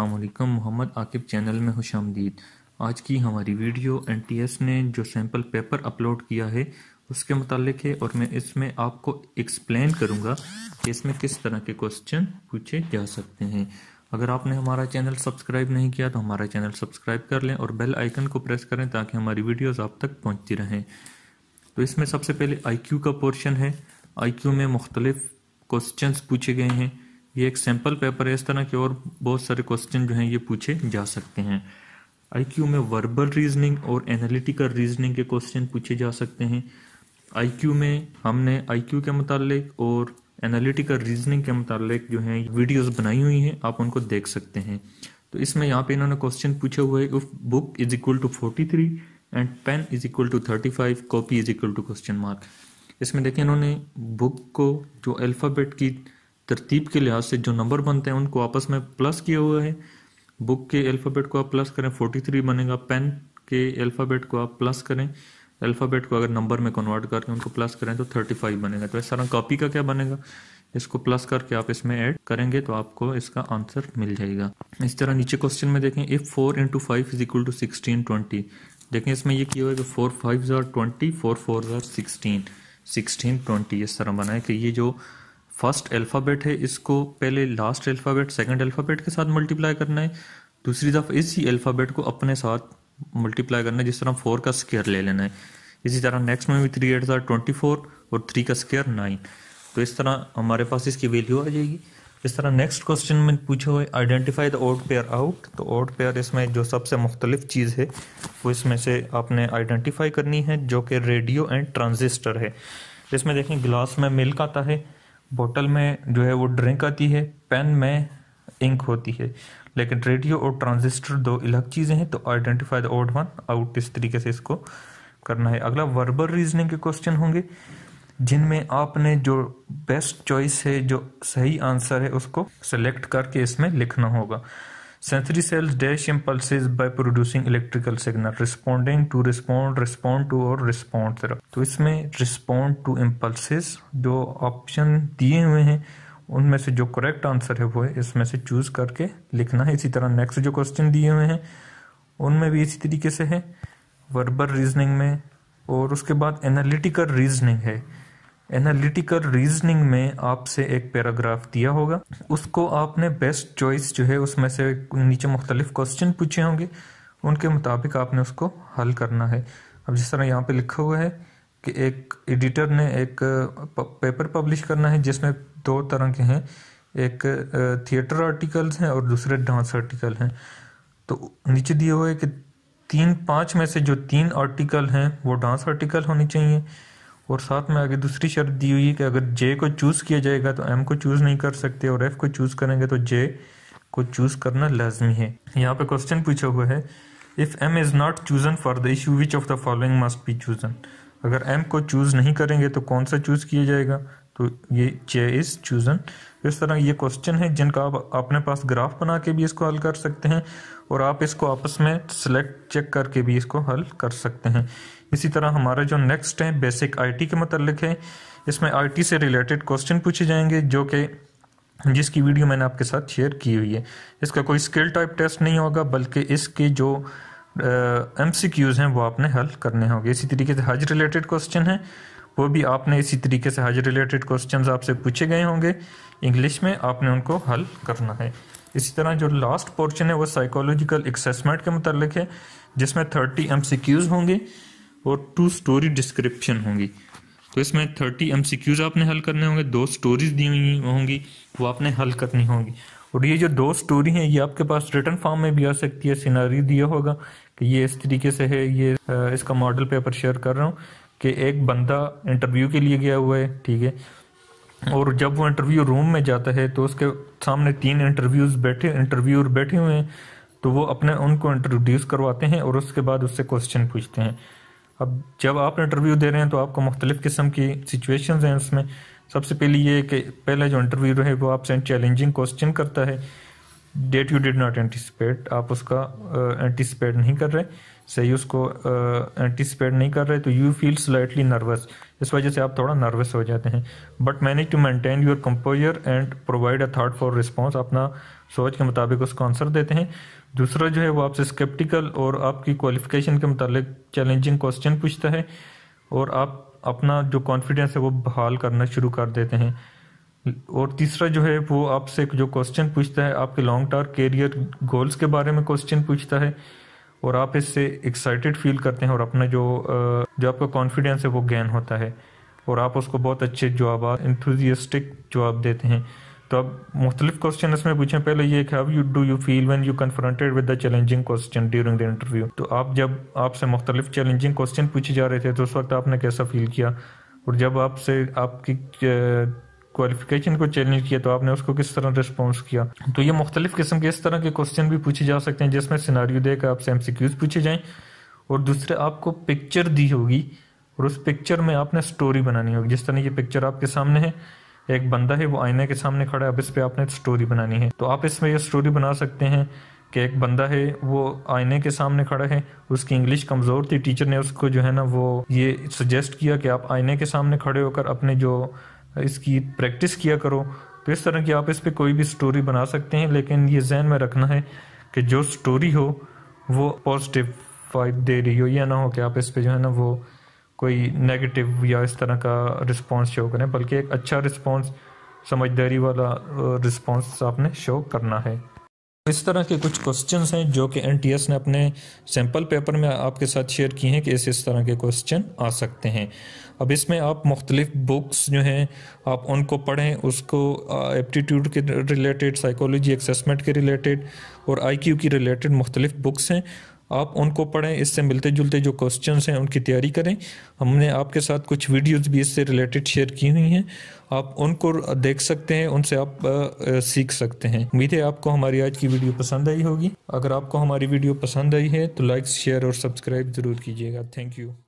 अल्लाम मोहम्मद आकिब चैनल में खुश आमदीद आज की हमारी वीडियो एन टी एस ने जो सैम्पल पेपर अपलोड किया है उसके मतलब है और मैं इसमें आपको एक्सप्लेन करूँगा कि इसमें किस तरह के क्वेश्चन पूछे जा सकते हैं अगर आपने हमारा चैनल सब्सक्राइब नहीं किया तो हमारा चैनल सब्सक्राइब कर लें और बेल आइकन को प्रेस करें ताकि हमारी वीडियोज़ आप तक पहुँचती रहें तो इसमें सबसे पहले आई क्यू का पोर्शन है आई क्यू में मुख्तलिफ़ क्वेश्चन पूछे गए हैं ये एक सैम्पल पेपर है इस तरह के और बहुत सारे क्वेश्चन जो हैं ये पूछे जा सकते हैं आईक्यू में वर्बल रीजनिंग और एनालिटिकल रीजनिंग के क्वेश्चन पूछे जा सकते हैं आईक्यू में हमने आईक्यू के मुतालिक और एनालिटिकल रीजनिंग के मुतालिक जो हैं वीडियोस बनाई हुई हैं आप उनको देख सकते हैं तो इसमें यहाँ पे इन्होंने क्वेश्चन पूछा हुआ है if book is equal to forty three and pen is equal to thirty five copy is equal to question mark इसमें देखें इन्होंने बुक को जो अल्फ़ाबेट की तरतीब के लिहाज से जो नंबर बनते हैं उनको आपस में प्लस किया हुआ है बुक के अल्फ़ाबेट को आप प्लस करें 43 बनेगा पेन के अल्फ़ाबेट को आप प्लस करें अल्फ़ाबेट को अगर नंबर में कन्वर्ट करके उनको प्लस करें तो 35 बनेगा तो सारा कॉपी का क्या बनेगा इसको प्लस करके आप इसमें ऐड करेंगे तो आपको इसका आंसर मिल जाएगा इस तरह नीचे क्वेश्चन में देखें if four into five is equal to sixteen twenty देखें इसमें ये किया हुआ है कि फोर फाइव ज़ार ट्वेंटी फोर फोर ज़ार सिक्सटीन सिक्सटीन ट्वेंटी इस तरह बनाए कि ये जो फर्स्ट अल्फ़ाबेट है इसको पहले लास्ट अल्फ़ाबेट सेकंड अल्फ़ाबेट के साथ मल्टीप्लाई करना है दूसरी दफ़ा इसी अल्फ़ाबेट को अपने साथ मल्टीप्लाई करना है जिस तरह फोर का स्केयर ले लेना है इसी तरह नेक्स्ट में भी थ्री एट ज़ार ट्वेंटी फोर और थ्री का स्केयर नाइन तो इस तरह हमारे पास इसकी वैल्यू आ जाएगी इस तरह नेक्स्ट क्वेश्चन में पूछे हुए identify the odd pair out तो ऑड पेयर इसमें जो सबसे मुख्तलिफ चीज़ है वो इसमें से आपने आइडेंटिफाई करनी है जो कि रेडियो एंड ट्रांजिस्टर है इसमें देखें ग्लास में मिल्क आता है बोतल में जो है वो ड्रिंक आती है पेन में इंक होती है लेकिन रेडियो और ट्रांजिस्टर दो अलग चीज़ें हैं तो identify the odd one out इस तरीके से इसको करना है अगला वर्बल रीजनिंग के क्वेश्चन होंगे जिनमें आपने जो बेस्ट चॉइस है जो सही आंसर है उसको सेलेक्ट करके इसमें लिखना होगा Sensory cells dash impulses by producing electrical signal. Responding to respond, respond to और respond तरफ तो इसमें respond to impulses जो option दिए हुए हैं उनमें से जो correct answer है वो है इसमें से choose करके लिखना है इसी तरह next जो question दिए हुए हैं उनमें भी इसी तरीके से है verbal reasoning में और उसके बाद analytical reasoning है एनालिटिकल रीजनिंग में आपसे एक पैराग्राफ दिया होगा उसको आपने बेस्ट चॉइस जो है उसमें से नीचे मुख्तलिफ क्वेश्चन पूछे होंगे उनके मुताबिक आपने उसको हल करना है अब जिस तरह यहाँ पे लिखा हुआ है कि एक एडिटर ने एक पेपर पब्लिश करना है जिसमें दो तरह के हैं एक थिएटर आर्टिकल्स हैं और दूसरे डांस आर्टिकल हैं तो नीचे दिए हुए कि तीन पाँच में से जो तीन आर्टिकल हैं वो डांस आर्टिकल होने चाहिए और साथ में आगे दूसरी शर्त दी हुई है कि अगर जे को चूज़ किया जाएगा तो एम को चूज़ नहीं कर सकते और एफ को चूज़ करेंगे तो जे को चूज़ करना लाजमी है यहाँ पे क्वेश्चन पूछा हुआ है if M is not chosen for the issue which of the following must be chosen अगर एम को चूज़ नहीं करेंगे तो कौन सा चूज़ किया जाएगा तो ये चे इज़ चूज़न तो इस तरह ये क्वेश्चन है जिनका आप अपने पास ग्राफ बना के भी इसको हल कर सकते हैं और आप इसको आपस में सेलेक्ट चेक करके भी इसको हल कर सकते हैं इसी तरह हमारा जो नेक्स्ट है बेसिक आईटी के मतलब है इसमें आईटी से रिलेटेड क्वेश्चन पूछे जाएंगे जो कि जिसकी वीडियो मैंने आपके साथ शेयर की हुई है इसका कोई स्किल टाइप टेस्ट नहीं होगा बल्कि इसके जो एम सी क्यूज़ हैं वो आपने हल करने होंगे इसी तरीके से हज रिलेटेड क्वेश्चन है वो भी आपने इसी तरीके से हज रिलेटेड क्वेश्चन आपसे पूछे गए होंगे इंग्लिश में आपने उनको हल करना है इसी तरह जो लास्ट पोर्शन है वो साइकोलॉजिकल एक्सेसमेंट के मतलब है जिसमें थर्टी एम होंगे और टू स्टोरी डिस्क्रिप्शन होंगी तो इसमें थर्टी एम आपने हल करने होंगे दो स्टोरीज दी हुई होंगी वो आपने हल करनी होगी और ये जो दो स्टोरी हैं ये आपके पास रिटर्न फॉर्म में भी आ सकती है सिनारी दिया होगा कि ये इस तरीके से है ये इसका मॉडल पेपर शेयर कर रहा हूँ कि एक बंदा इंटरव्यू के लिए गया हुआ है ठीक है और जब वो इंटरव्यू रूम में जाता है तो उसके सामने तीन इंटरव्यूज बैठे इंटरव्यूर बैठे हुए हैं तो वो अपने उनको इंट्रोड्यूस करवाते हैं और उसके बाद उससे क्वेश्चन पूछते हैं अब जब आप इंटरव्यू दे रहे हैं तो आपको मुख्तलिफ़ किस्म की सिचुएशन हैं उसमें सबसे पहले ये कि पहला जो इंटरव्यू है वो आपसे चैलेंजिंग क्वेश्चन करता है that you did not anticipate आप उसका एंटिसपेट नहीं कर रहे सही उसको एंटिसिपेट नहीं कर रहे तो यू फील स्लाइटली नर्वस इस वजह से आप थोड़ा नर्वस हो जाते हैं but manage to maintain your composure and provide a thought for response अपना सोच के मुताबिक उसको आंसर देते हैं दूसरा जो है वो आपसे स्केप्टिकल और आपकी क्वालिफिकेशन के मतलब चैलेंजिंग क्वेश्चन पूछता है और आप अपना जो कॉन्फिडेंस है वो बहाल करना शुरू कर देते हैं और तीसरा जो है वो आपसे जो क्वेश्चन पूछता है आपके लॉन्ग टर्म कैरियर गोल्स के बारे में क्वेश्चन पूछता है और आप इससे एक्साइटेड फील करते हैं और अपना जो जो आपका कॉन्फिडेंस है वो गेन होता है और आप उसको बहुत अच्छे जवाब इंथुजियस्टिक जवाब देते हैं तो अब मुख्तलिफ क्वेश्चन इसमें पूछें पहले ये how you do you feel when you confronted with the challenging question during the interview तो आप जब आपसे मुख्तलिफ चैलेंजिंग क्वेश्चन पूछे जा रहे थे तो उस वक्त आपने कैसा फील किया और जब आपसे आपकी क्वालिफिकेशन को चैलेंज किया तो आपने उसको किस तरह रिस्पॉन्स किया तो ये मुख्तलिफ किस्म के इस तरह के क्वेश्चन भी पूछे जा सकते हैं जिसमें सिनारियो देकर आपसे एम पूछे जाएँ और दूसरे आपको पिक्चर दी होगी और उस पिक्चर में आपने स्टोरी बनानी होगी जिस तरह ये पिक्चर आपके सामने है एक बंदा है वो आईने के सामने खड़ा है अब इस पर आपने स्टोरी बनानी है तो आप इसमें ये स्टोरी बना सकते हैं कि एक बंदा है वो आईने के सामने खड़ा है उसकी इंग्लिश कमज़ोर थी टीचर ने उसको जो है ना वो ये सजेस्ट किया कि आप आईने के सामने खड़े होकर अपने जो इसकी प्रैक्टिस किया करो तो इस तरह की आप इस पर कोई भी स्टोरी बना सकते हैं लेकिन ये जहन में रखना है कि जो स्टोरी हो वो पॉजिटिव वाइब दे रही हो या ना हो कि आप इस पर जो है ना वो कोई नेगेटिव या इस तरह का रिस्पांस शो करें बल्कि एक अच्छा रिस्पांस समझदारी वाला रिस्पांस आपने शो करना है इस तरह के कुछ क्वेश्चंस हैं जो कि एनटीएस ने अपने सैम्पल पेपर में आपके साथ शेयर किए हैं कि इस इस तरह के क्वेश्चन आ सकते हैं अब इसमें आप मुख्तलिफ बुक्स जो हैं आप उनको पढ़ें उसको एप्टीट्यूड के रिलेटेड साइकोलॉजी एक्सेसमेंट के रिलेटेड और आईक्यू की रिलेटेड मुख्तलिफ बुक्स हैं आप उनको पढ़ें इससे मिलते जुलते जो क्वेश्चन हैं उनकी तैयारी करें हमने आपके साथ कुछ वीडियोज़ भी इससे रिलेटेड शेयर की हुई हैं आप उनको देख सकते हैं उनसे आप आ, आ, सीख सकते हैं उम्मीद है आपको हमारी आज की वीडियो पसंद आई होगी अगर आपको हमारी वीडियो पसंद आई है तो लाइक शेयर और सब्सक्राइब ज़रूर कीजिएगा थैंक यू